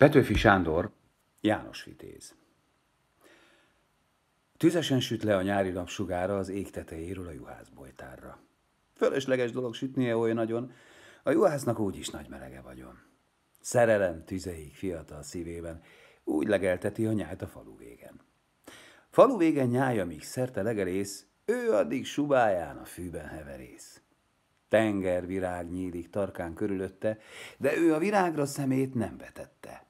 Petőfi Sándor, János Vitéz. Tüzesen süt le a nyári napsugára az ég tetejéről a juhászbolytárra. Fölösleges dolog sütnie olyan nagyon, a juhásznak úgyis nagy melege vagyon. Szerelem tüzeik fiatal szívében, úgy legelteti a nyájt a falu végen. Falu végen nyája, míg szerte legelész, ő addig subáján a fűben heverész. Tenger virág nyílik tarkán körülötte, de ő a virágra szemét nem vetette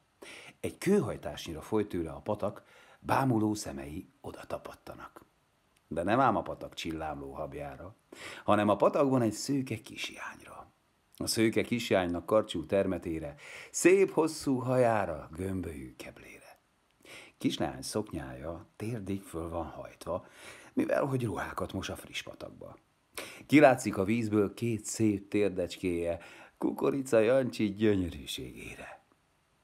egy kőhajtásnyira folyt tőle a patak, bámuló szemei oda tapadtanak. De nem ám a patak csillámló habjára, hanem a patakban egy szőke kisjányra. A szőke kisjánynak karcsú termetére, szép hosszú hajára, gömbölyű keblére. Kislány szoknyája térdig föl van hajtva, mivel hogy ruhákat mos a friss patakba. Kilátszik a vízből két szép térdecskéje, kukorica Jancsi gyönyörűségére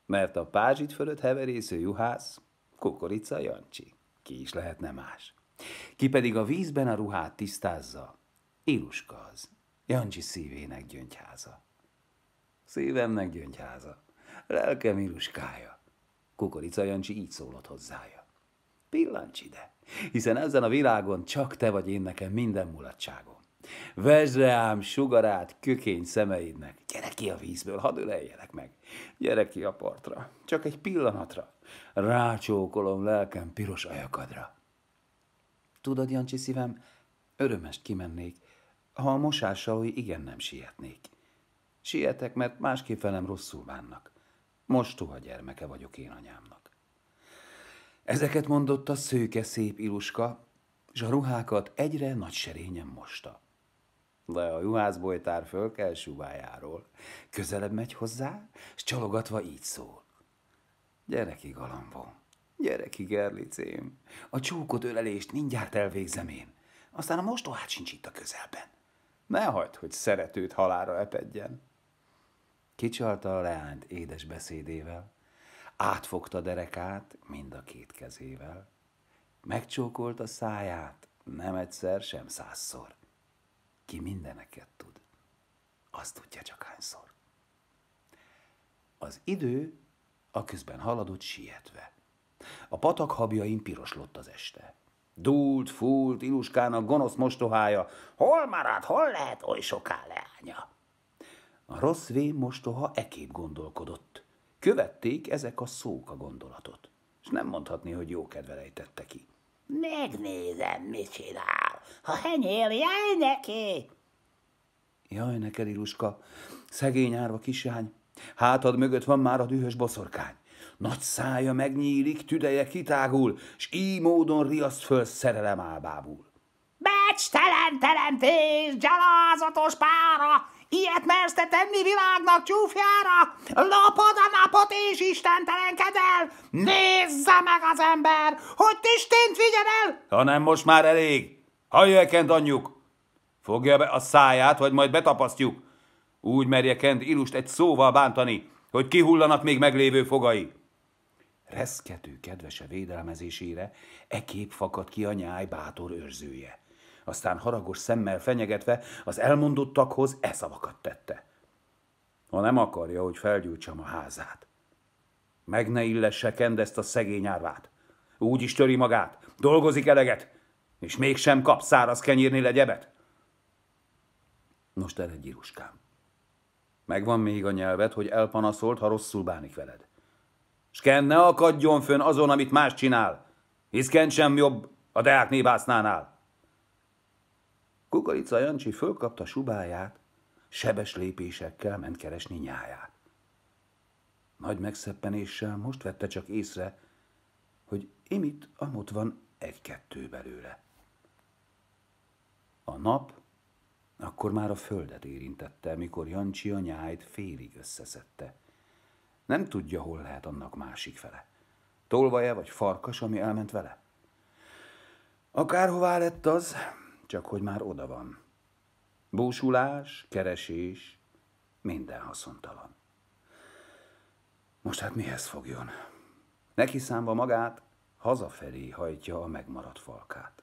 mert a pázsit fölött heverésző juhász kukorica Jancsi, ki is lehetne más. Ki pedig a vízben a ruhát tisztázza, Iluska az, Jancsi szívének gyöngyháza. Szívemnek gyöngyháza, lelkem Iluskája. Kukorica Jancsi így szólott hozzája. Pillancs ide, hiszen ezen a világon csak te vagy én nekem minden mulatságom. Vezd ám sugarát kökény szemeidnek. Gyere ki a vízből, hadd öleljelek meg. Gyere ki a partra, csak egy pillanatra. Rácsókolom lelkem piros ajakadra. Tudod, Jancsi szívem, örömest kimennék, ha a mosással, hogy igen nem sietnék. Sietek, mert másképp velem rosszul bánnak. Mostoha gyermeke vagyok én anyámnak. Ezeket mondotta szőke szép iluska, és a ruhákat egyre nagy serényen mosta. De a juhászbolytár föl kell subájáról. Közelebb megy hozzá, és csalogatva így szól. Gyereki galambom, ki, gerlicém, a csókot ölelést mindjárt elvégzem én. Aztán a mostohát sincs itt a közelben. Ne hagyd, hogy szeretőt halára epedjen. Kicsalta a leányt édes beszédével, átfogta derekát mind a két kezével, megcsókolta száját, nem egyszer, sem százszor. Ki mindeneket tud, azt tudja csak hányszor. Az idő a közben haladott sietve. A patak habjain piroslott az este. Dúlt, fúlt, Iluskának gonosz mostohája. Hol marad, hol lehet oly soká leánya? A rossz vén mostoha ekép gondolkodott. Követték ezek a szók a gondolatot, és nem mondhatni, hogy jó kedve lejtette ki. Megnézem, mit csinál. Ha henyél, jaj neki! Jaj neked, Iluska, szegény árva kisány, hátad mögött van már a dühös boszorkány. Nagy szája megnyílik, tüdeje kitágul, s így módon riaszt föl szerelem álbából. Becstelen teremtés, gyalázatos pára, ilyet mersz te tenni világnak csúfjára? Lopod a napot és istentelenkedel? Nézze meg az ember, hogy tisztént figyel el! Ha nem most már elég, Hallja, Kent anyjuk! Fogja be a száját, vagy majd betapasztjuk. Úgy merje Kent Ilust egy szóval bántani, hogy kihullanak még meglévő fogai. Reszkető kedvese védelmezésére e kép fakad ki a nyáj bátor őrzője. Aztán haragos szemmel fenyegetve az elmondottakhoz e szavakat tette. Ha nem akarja, hogy felgyújtsam a házát. Meg ne illesse Kend ezt a szegény árvát. Úgy is töri magát, dolgozik eleget, és mégsem kap száraz kenyérnél egy ebet? Nos, egy Iruskám. Megvan még a nyelved, hogy elpanaszolt, ha rosszul bánik veled. Ken ne akadjon fönn azon, amit más csinál, hisz Ken sem jobb a deák nébásznánál. Kukorica Jancsi fölkapta subáját, sebes lépésekkel ment keresni nyáját. Nagy megszeppenéssel most vette csak észre, hogy imit amott van egy-kettő belőle. A nap akkor már a földet érintette, mikor Jancsi a nyájt félig összeszedte. Nem tudja, hol lehet annak másik fele. Tolvaja vagy farkas, ami elment vele? Akárhová lett az, csak hogy már oda van. Búsulás, keresés, minden haszontalan. Most hát mihez fogjon? Neki számva magát, hazafelé hajtja a megmaradt falkát.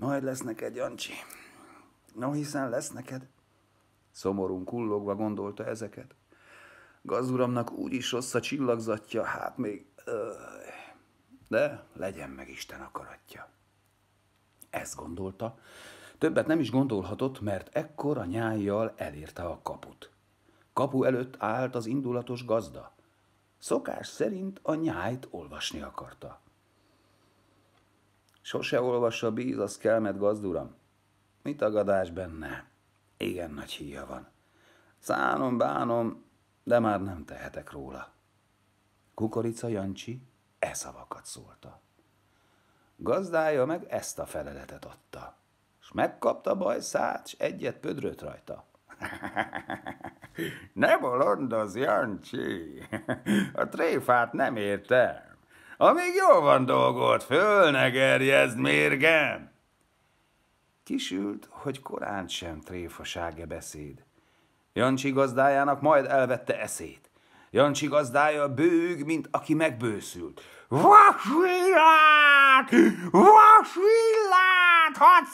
Majd lesz neked, Jancsi. No, hiszen lesz neked. Szomorunk kullogva gondolta ezeket. Gazuramnak úgy is rossz a csillagzatja, hát még... De legyen meg Isten akaratja. Ezt gondolta. Többet nem is gondolhatott, mert ekkor a nyájjal elérte a kaput. Kapu előtt állt az indulatos gazda. Szokás szerint a nyájt olvasni akarta. Sose olvassa bíz a szkelmet, gazduram. Mi tagadás benne? Igen nagy híja van. Szánom, bánom, de már nem tehetek róla. Kukorica Jancsi e szavakat szólta. Gazdája meg ezt a feleletet adta, S megkapta bajszát, s egyet pödröt rajta. ne bolondoz, Jancsi! A tréfát nem érte. Amíg jól van dolgod, föl ne gerjezd, mérgem! Kisült, hogy korán sem tréfaságe beszéd. Jancsi gazdájának majd elvette eszét. Jancsi gazdája bőg, mint aki megbőszült. Vasvillát! Vasvillát! Hadd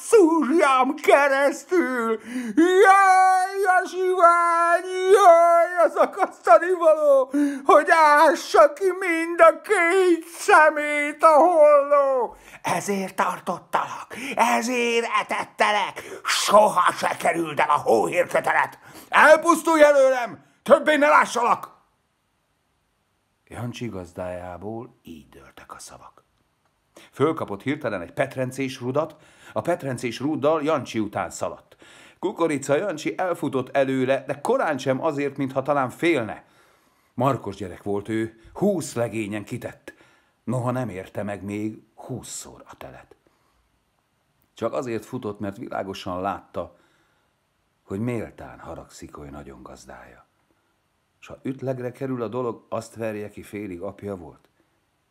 rajtam keresztül. Jaj, a zsivány, jaj, az akasztani való, hogy ássa ki mind a két szemét a holló. Ezért tartottalak, ezért etettelek, soha se kerüld el a hóhírkötelet. Elpusztulj előlem, többé ne lássalak! Jancsi gazdájából így dőltek a szavak. Fölkapott hirtelen egy petrencés rudat, a petrencés rúddal Jancsi után szaladt. Kukorica Jancsi elfutott előle, de korán sem azért, mintha talán félne. Markos gyerek volt ő, húsz legényen kitett. Noha nem érte meg még húszszor a telet. Csak azért futott, mert világosan látta, hogy méltán haragszik oly nagyon gazdája. S ha ütlegre kerül a dolog, azt verje ki félig apja volt,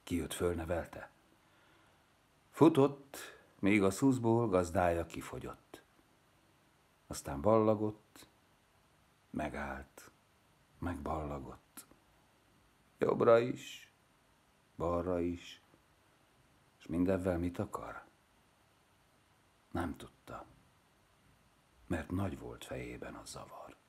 ki őt fölnevelte. Futott, még a szuszból gazdája kifogyott. Aztán ballagott, megállt, megballagott. Jobbra is, balra is, és mindebben mit akar? Nem tudta, mert nagy volt fejében a zavar.